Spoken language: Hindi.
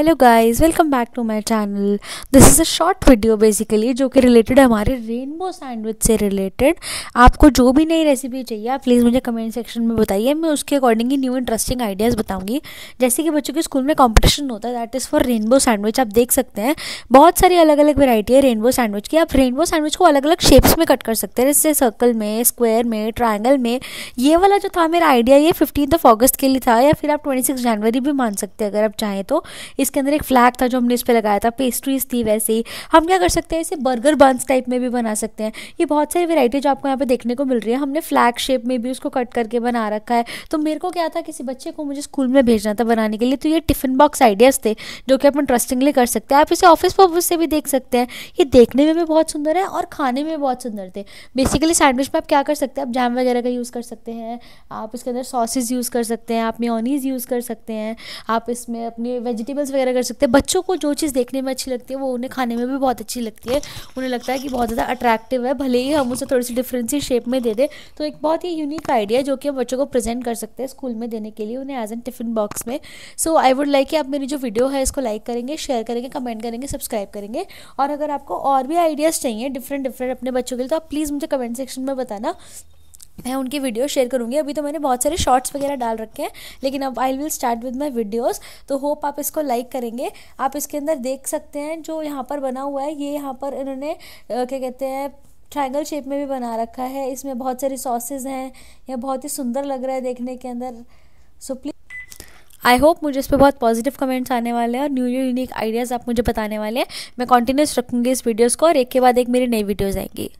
hello guys welcome back to my channel this is a short video basically जो कि रिलेटेड हमारे रेनबो सैंडविच से रिलेटेड आपको जो भी नई रेसिपी चाहिए आप प्लीज़ मुझे कमेंट सेक्शन में बताइए मैं उसके अकॉर्डिंग ही न्यू इंटरेस्टिंग आइडियाज़ बताऊंगी जैसे कि बच्चों के स्कूल में कॉम्पिटिशन होता है that is for rainbow sandwich आप देख सकते हैं बहुत सारी अलग अलग वेरायटी है रेनबो सैंडविच की आप रेनबो सैंडविच को अलग अलग शेप्स में कट कर सकते हैं जैसे सर्कल में स्क्वेयर में ट्राइंगल में ये वाला जो था मेरा आइडिया ये फिफ्टीन ऑफ ऑगस्ट के लिए था या फिर आप ट्वेंटी जनवरी भी मान सकते हैं अगर आप चाहें तो इस इसके अंदर एक फ्लैग था जो हमने इस पर लगाया था पेस्ट्रीज थी वैसे ही हम क्या कर सकते हैं इसे बर्गर बंस टाइप में भी बना सकते हैं ये बहुत सारी वेराइटी जो आपको यहाँ पे देखने को मिल रही है हमने फ्लैग शेप में भी उसको कट करके बना रखा है तो मेरे को क्या था किसी बच्चे को मुझे स्कूल में भेजना था बनाने के लिए तो ये टिफिन बॉक्स आइडियाज़ थे जो कि अपन ट्रस्टिंगली कर सकते हैं आप इसे ऑफिस पर्पज से भी देख सकते हैं ये देखने में भी बहुत सुंदर है और खाने में बहुत सुंदर थे बेसिकली सैंडविच में आप क्या कर सकते हैं आप जैम वगैरह का यूज़ कर सकते हैं आप इसके अंदर सॉसेज यूज़ कर सकते हैं आप मेयोनीज यूज़ कर सकते हैं आप इसमें अपने वेजिटेबल्स एक्सपेरिमेंट्स वगैरह कर सकते हैं बच्चों को जो चीज़ देखने में अच्छी लगती है वो उन्हें खाने में भी बहुत अच्छी लगती है उन्हें लगता है कि बहुत ज़्यादा अट्रैक्टिव है भले ही हम उसे थोड़ी सी डिफरेंस ही शेप में दे दें तो एक बहुत ही यूनिक आइडिया जो कि हम बच्चों को प्रेजेंट कर सकते हैं स्कूल में देने के लिए उन्हें एज एन टिफिन बॉक्स में सो आई वुड लाइक कि आप मेरी जो वीडियो है इसको लाइक करेंगे शेयर करेंगे कमेंट करेंगे सब्सक्राइब करेंगे और अगर आपको और भी आइडियाज़ चाहिए डिफरेंट डिफरेंट अपने बच्चों के लिए तो आप प्लीज़ मुझे कमेंट सेक्शन में बताना मैं उनके वीडियो शेयर करूँगी अभी तो मैंने बहुत सारे शॉर्ट्स वगैरह डाल रखे हैं लेकिन अब I will start with my videos तो होप आप इसको लाइक करेंगे आप इसके अंदर देख सकते हैं जो यहाँ पर बना हुआ है ये यहाँ पर इन्होंने क्या कहते हैं ट्रायंगल शेप में भी बना रखा है इसमें बहुत सारे सॉसेज हैं यह बहुत ही सुंदर लग रहा है देखने के अंदर सो प्लीज़ आई होप मुझे इस पर बहुत पॉजिटिव कमेंट्स आने वाले हैं और न्यू न्यू यूनिक आइडियाज़ आप मुझे बताने वाले हैं मैं कॉन्टिन्यूस रखूँगी इस वीडियोज़ को और एक के बाद एक मेरी नई वीडियोज़ आएंगी